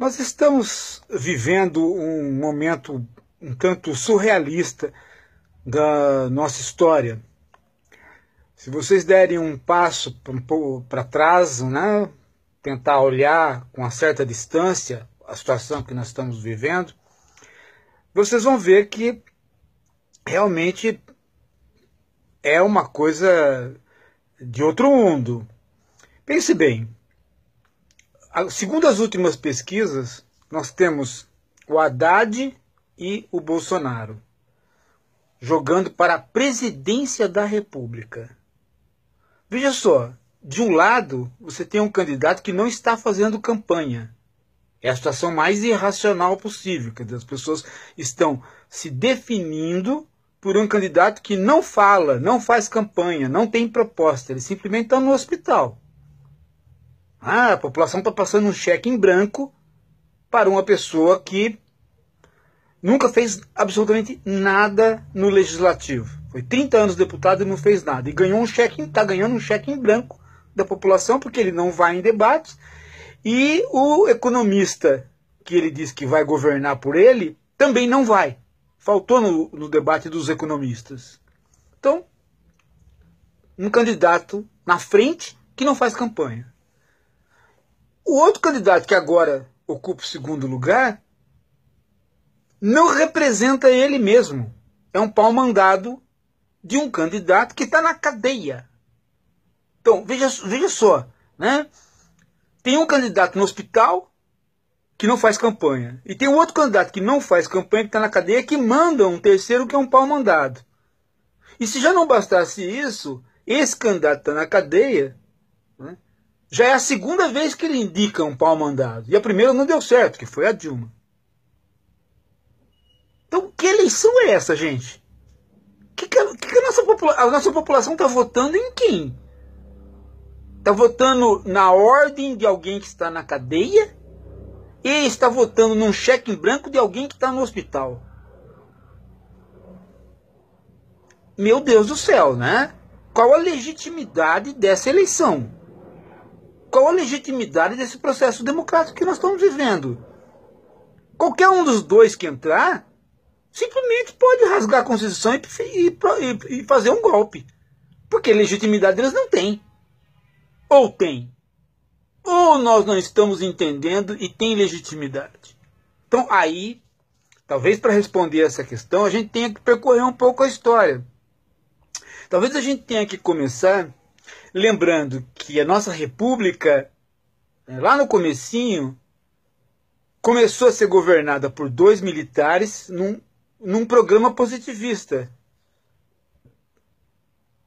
Nós estamos vivendo um momento um tanto surrealista da nossa história. Se vocês derem um passo para trás, né, tentar olhar com uma certa distância a situação que nós estamos vivendo, vocês vão ver que realmente é uma coisa de outro mundo. Pense bem, segundo as últimas pesquisas, nós temos o Haddad e o Bolsonaro jogando para a presidência da República. Veja só, de um lado, você tem um candidato que não está fazendo campanha. É a situação mais irracional possível, Que as pessoas estão se definindo por um candidato que não fala, não faz campanha, não tem proposta, ele simplesmente está no hospital. Ah, a população está passando um cheque em branco para uma pessoa que nunca fez absolutamente nada no legislativo. Foi 30 anos deputado e não fez nada. E ganhou um cheque, está ganhando um cheque em branco da população, porque ele não vai em debates. E o economista que ele diz que vai governar por ele também não vai. Faltou no, no debate dos economistas. Então, um candidato na frente que não faz campanha. O outro candidato que agora ocupa o segundo lugar não representa ele mesmo. É um pau mandado de um candidato que está na cadeia. Então, veja, veja só, né? Tem um candidato no hospital que não faz campanha. E tem outro candidato que não faz campanha, que está na cadeia, que manda um terceiro que é um pau mandado. E se já não bastasse isso, esse candidato está na cadeia já é a segunda vez que ele indica um pau mandado. E a primeira não deu certo, que foi a Dilma. Então, que eleição é essa, gente? Que, que, a, que a, nossa a nossa população está votando em quem? Está votando na ordem de alguém que está na cadeia? E está votando num cheque em branco de alguém que está no hospital? Meu Deus do céu, né? Qual a legitimidade dessa eleição? qual a legitimidade desse processo democrático que nós estamos vivendo. Qualquer um dos dois que entrar, simplesmente pode rasgar a Constituição e, e, e, e fazer um golpe. Porque legitimidade eles não têm. Ou tem. Ou nós não estamos entendendo e tem legitimidade. Então aí, talvez para responder essa questão, a gente tenha que percorrer um pouco a história. Talvez a gente tenha que começar Lembrando que a nossa república, é, lá no comecinho, começou a ser governada por dois militares num, num programa positivista.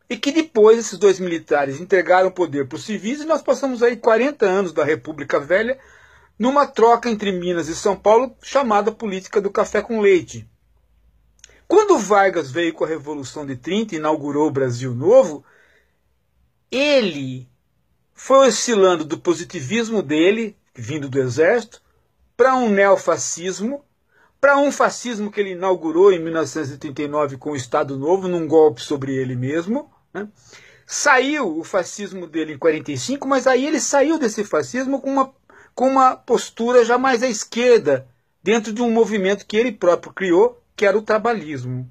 E que depois esses dois militares entregaram o poder para os civis e nós passamos aí 40 anos da República Velha numa troca entre Minas e São Paulo chamada política do café com leite. Quando Vargas veio com a Revolução de 30 e inaugurou o Brasil Novo, ele foi oscilando do positivismo dele, vindo do exército, para um neofascismo, para um fascismo que ele inaugurou em 1989 com o Estado Novo, num golpe sobre ele mesmo. Né? Saiu o fascismo dele em 45, mas aí ele saiu desse fascismo com uma, com uma postura já mais à esquerda, dentro de um movimento que ele próprio criou, que era o trabalhismo.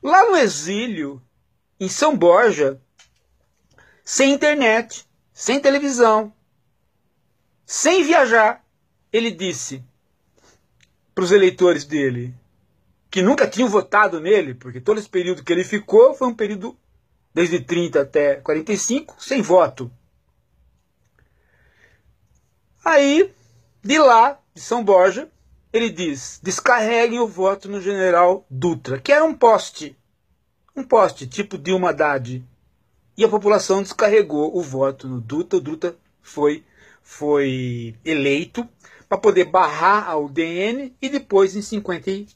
Lá no exílio, em São Borja, sem internet, sem televisão, sem viajar, ele disse para os eleitores dele, que nunca tinham votado nele, porque todo esse período que ele ficou foi um período desde 30 até 45 sem voto. Aí, de lá, de São Borja, ele diz: descarreguem o voto no general Dutra, que era um poste. Um poste, tipo Dilma Haddad. E a população descarregou o voto no Duta O Duta foi, foi eleito para poder barrar a UDN e depois em 50,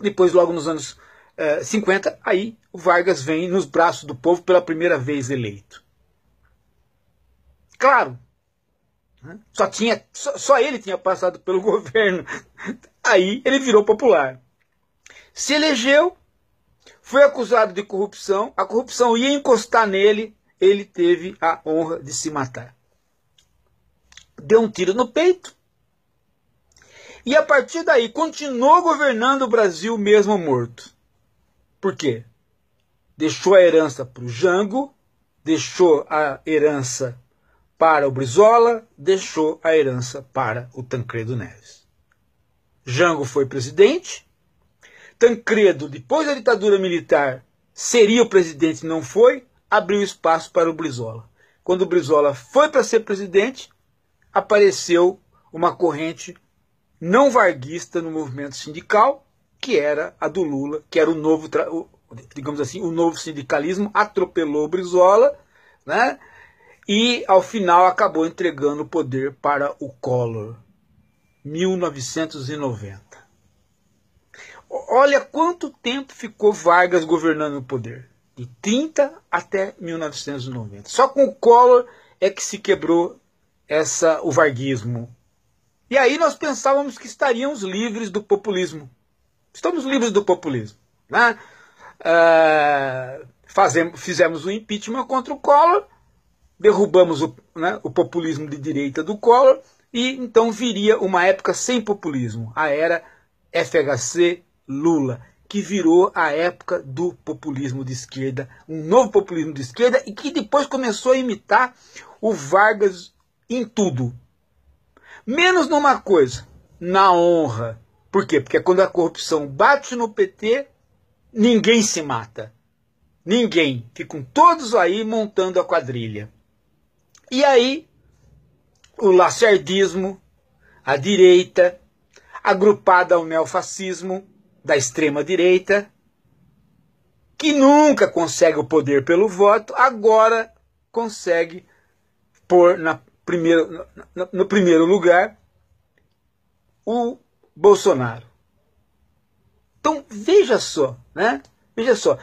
depois logo nos anos eh, 50, aí o Vargas vem nos braços do povo pela primeira vez eleito. Claro, né? só tinha só, só ele tinha passado pelo governo, aí ele virou popular. Se elegeu, foi acusado de corrupção, a corrupção ia encostar nele, ele teve a honra de se matar. Deu um tiro no peito. E a partir daí continuou governando o Brasil mesmo morto. Por quê? Deixou a herança para o Jango, deixou a herança para o Brizola, deixou a herança para o Tancredo Neves. Jango foi presidente, Tancredo, depois da ditadura militar, seria o presidente e não foi, abriu espaço para o Brizola. Quando o Brizola foi para ser presidente, apareceu uma corrente não varguista no movimento sindical, que era a do Lula, que era o novo, digamos assim, o novo sindicalismo, atropelou o Brizola, né? E ao final acabou entregando o poder para o Collor. 1990 olha quanto tempo ficou Vargas governando o poder. De 30 até 1990. Só com o Collor é que se quebrou essa, o varguismo. E aí nós pensávamos que estaríamos livres do populismo. Estamos livres do populismo. Né? Ah, fazemos, fizemos o um impeachment contra o Collor, derrubamos o, né, o populismo de direita do Collor, e então viria uma época sem populismo, a era FHC, Lula, que virou a época do populismo de esquerda, um novo populismo de esquerda, e que depois começou a imitar o Vargas em tudo. Menos numa coisa, na honra. Por quê? Porque quando a corrupção bate no PT, ninguém se mata. Ninguém. Ficam todos aí montando a quadrilha. E aí, o lacerdismo, a direita, agrupada ao neofascismo, da extrema-direita, que nunca consegue o poder pelo voto, agora consegue pôr na no, no primeiro lugar o Bolsonaro. Então veja só, né? Veja só,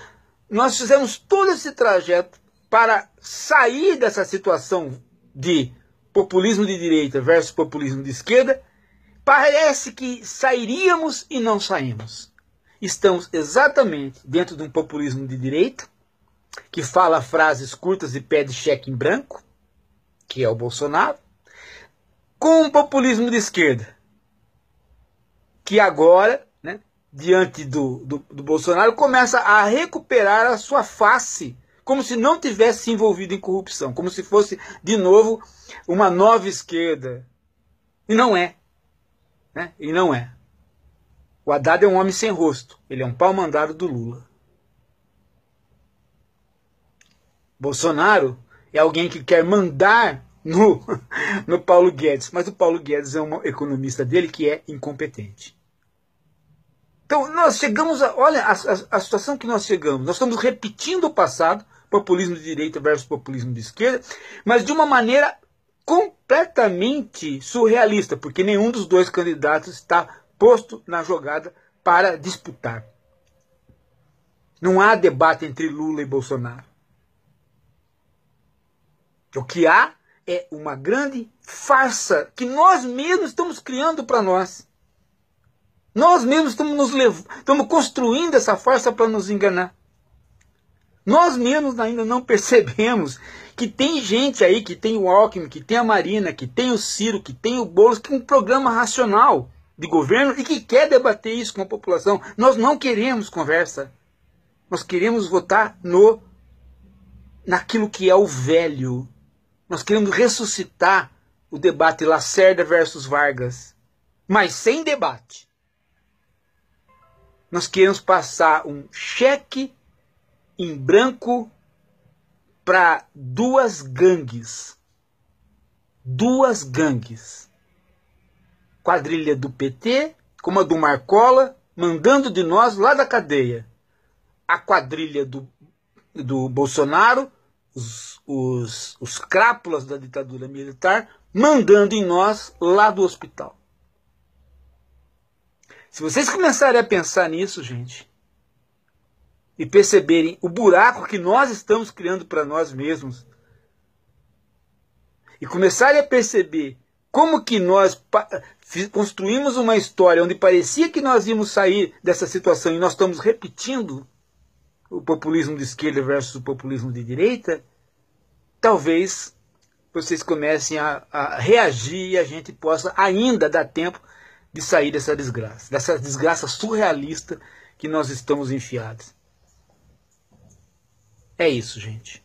nós fizemos todo esse trajeto para sair dessa situação de populismo de direita versus populismo de esquerda. Parece que sairíamos e não saímos estamos exatamente dentro de um populismo de direita, que fala frases curtas e pede cheque em branco, que é o Bolsonaro, com um populismo de esquerda, que agora, né, diante do, do, do Bolsonaro, começa a recuperar a sua face, como se não tivesse se envolvido em corrupção, como se fosse, de novo, uma nova esquerda. E não é. Né? E não é. O Haddad é um homem sem rosto. Ele é um pau mandado do Lula. Bolsonaro é alguém que quer mandar no, no Paulo Guedes, mas o Paulo Guedes é um economista dele que é incompetente. Então, nós chegamos a. Olha a, a, a situação que nós chegamos. Nós estamos repetindo o passado, populismo de direita versus populismo de esquerda, mas de uma maneira completamente surrealista, porque nenhum dos dois candidatos está posto na jogada para disputar. Não há debate entre Lula e Bolsonaro. O que há é uma grande farsa que nós mesmos estamos criando para nós. Nós mesmos estamos, nos lev... estamos construindo essa farsa para nos enganar. Nós mesmos ainda não percebemos que tem gente aí, que tem o Alckmin, que tem a Marina, que tem o Ciro, que tem o Boulos, que tem um programa racional de governo e que quer debater isso com a população. Nós não queremos conversa. Nós queremos votar no naquilo que é o velho. Nós queremos ressuscitar o debate Lacerda versus Vargas, mas sem debate. Nós queremos passar um cheque em branco para duas gangues. Duas gangues quadrilha do PT, como a do Marcola, mandando de nós lá da cadeia. A quadrilha do, do Bolsonaro, os, os, os crápulas da ditadura militar, mandando em nós lá do hospital. Se vocês começarem a pensar nisso, gente, e perceberem o buraco que nós estamos criando para nós mesmos, e começarem a perceber como que nós construímos uma história onde parecia que nós íamos sair dessa situação e nós estamos repetindo o populismo de esquerda versus o populismo de direita? Talvez vocês comecem a, a reagir e a gente possa ainda dar tempo de sair dessa desgraça, dessa desgraça surrealista que nós estamos enfiados. É isso, gente.